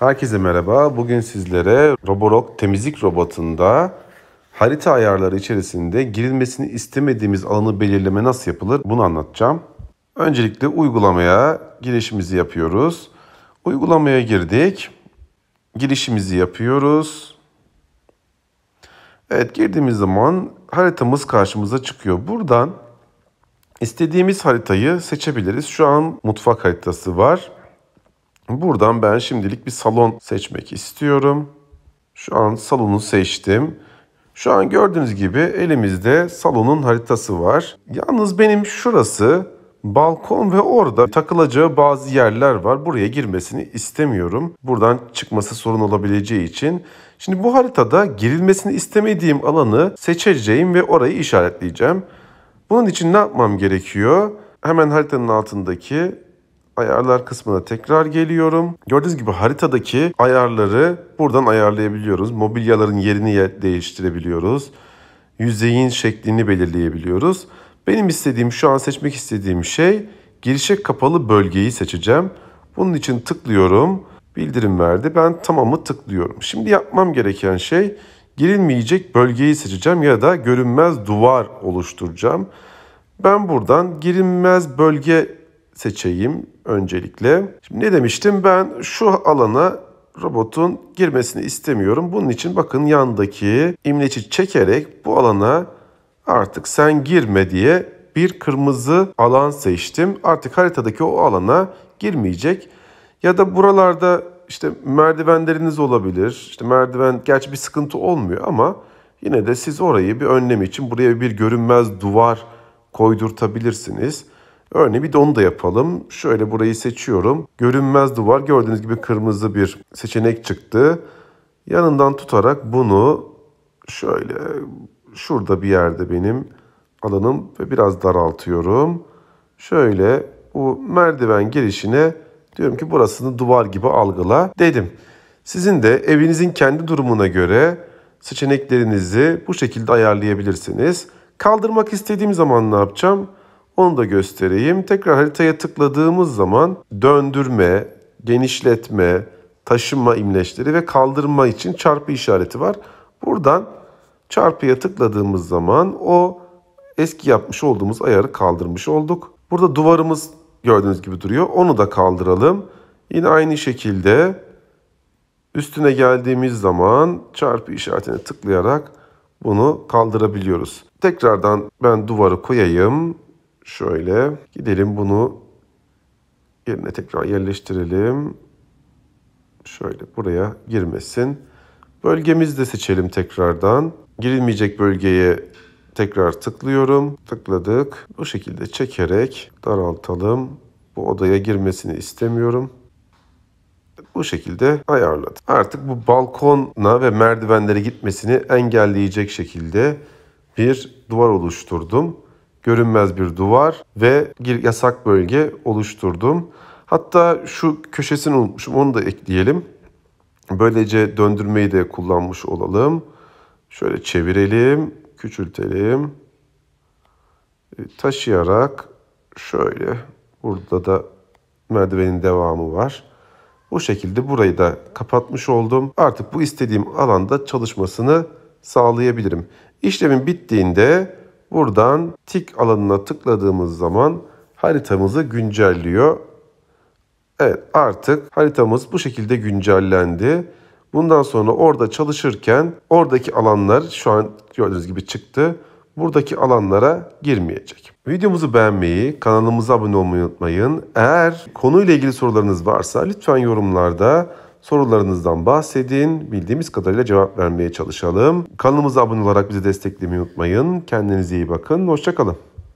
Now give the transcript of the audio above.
Herkese merhaba. Bugün sizlere Roborock temizlik robotunda harita ayarları içerisinde girilmesini istemediğimiz alanı belirleme nasıl yapılır bunu anlatacağım. Öncelikle uygulamaya girişimizi yapıyoruz. Uygulamaya girdik. Girişimizi yapıyoruz. Evet girdiğimiz zaman haritamız karşımıza çıkıyor. Buradan istediğimiz haritayı seçebiliriz. Şu an mutfak haritası var. Buradan ben şimdilik bir salon seçmek istiyorum. Şu an salonu seçtim. Şu an gördüğünüz gibi elimizde salonun haritası var. Yalnız benim şurası balkon ve orada takılacağı bazı yerler var. Buraya girmesini istemiyorum. Buradan çıkması sorun olabileceği için. Şimdi bu haritada girilmesini istemediğim alanı seçeceğim ve orayı işaretleyeceğim. Bunun için ne yapmam gerekiyor? Hemen haritanın altındaki ayarlar kısmına tekrar geliyorum. Gördüğünüz gibi haritadaki ayarları buradan ayarlayabiliyoruz. Mobilyaların yerini değiştirebiliyoruz. Yüzeyin şeklini belirleyebiliyoruz. Benim istediğim şu an seçmek istediğim şey girişe kapalı bölgeyi seçeceğim. Bunun için tıklıyorum. Bildirim verdi. Ben tamamı tıklıyorum. Şimdi yapmam gereken şey girilmeyecek bölgeyi seçeceğim ya da görünmez duvar oluşturacağım. Ben buradan girilmez bölge seçeyim öncelikle. Şimdi ne demiştim ben şu alana robotun girmesini istemiyorum. Bunun için bakın yandaki imleci çekerek bu alana artık sen girme diye bir kırmızı alan seçtim. Artık haritadaki o alana girmeyecek. Ya da buralarda işte merdivenleriniz olabilir. İşte merdiven gerçi bir sıkıntı olmuyor ama yine de siz orayı bir önlem için buraya bir görünmez duvar koydurtabilirsiniz. Örneğin bir de onu da yapalım. Şöyle burayı seçiyorum. Görünmez duvar gördüğünüz gibi kırmızı bir seçenek çıktı. Yanından tutarak bunu şöyle şurada bir yerde benim alanım ve biraz daraltıyorum. Şöyle bu merdiven girişine diyorum ki burasını duvar gibi algıla dedim. Sizin de evinizin kendi durumuna göre seçeneklerinizi bu şekilde ayarlayabilirsiniz. Kaldırmak istediğim zaman ne yapacağım? Onu da göstereyim. Tekrar haritaya tıkladığımız zaman döndürme, genişletme, taşınma imleçleri ve kaldırma için çarpı işareti var. Buradan çarpıya tıkladığımız zaman o eski yapmış olduğumuz ayarı kaldırmış olduk. Burada duvarımız gördüğünüz gibi duruyor. Onu da kaldıralım. Yine aynı şekilde üstüne geldiğimiz zaman çarpı işaretine tıklayarak bunu kaldırabiliyoruz. Tekrardan ben duvarı koyayım. Şöyle gidelim bunu yerine tekrar yerleştirelim. Şöyle buraya girmesin. Bölgemizi de seçelim tekrardan. Girilmeyecek bölgeye tekrar tıklıyorum. Tıkladık. Bu şekilde çekerek daraltalım. Bu odaya girmesini istemiyorum. Bu şekilde ayarladım. Artık bu balkona ve merdivenlere gitmesini engelleyecek şekilde bir duvar oluşturdum görünmez bir duvar ve bir yasak bölge oluşturdum. Hatta şu köşesini unutmuşum onu da ekleyelim. Böylece döndürmeyi de kullanmış olalım. Şöyle çevirelim, küçültelim. E, taşıyarak şöyle burada da merdivenin devamı var. Bu şekilde burayı da kapatmış oldum. Artık bu istediğim alanda çalışmasını sağlayabilirim. İşlemin bittiğinde Buradan tik alanına tıkladığımız zaman haritamızı güncelliyor. Evet artık haritamız bu şekilde güncellendi. Bundan sonra orada çalışırken oradaki alanlar şu an gördüğünüz gibi çıktı. Buradaki alanlara girmeyecek. Videomuzu beğenmeyi, kanalımıza abone olmayı unutmayın. Eğer konuyla ilgili sorularınız varsa lütfen yorumlarda Sorularınızdan bahsedin. Bildiğimiz kadarıyla cevap vermeye çalışalım. Kanalımıza abone olarak bizi desteklemeyi unutmayın. Kendinize iyi bakın. Hoşçakalın.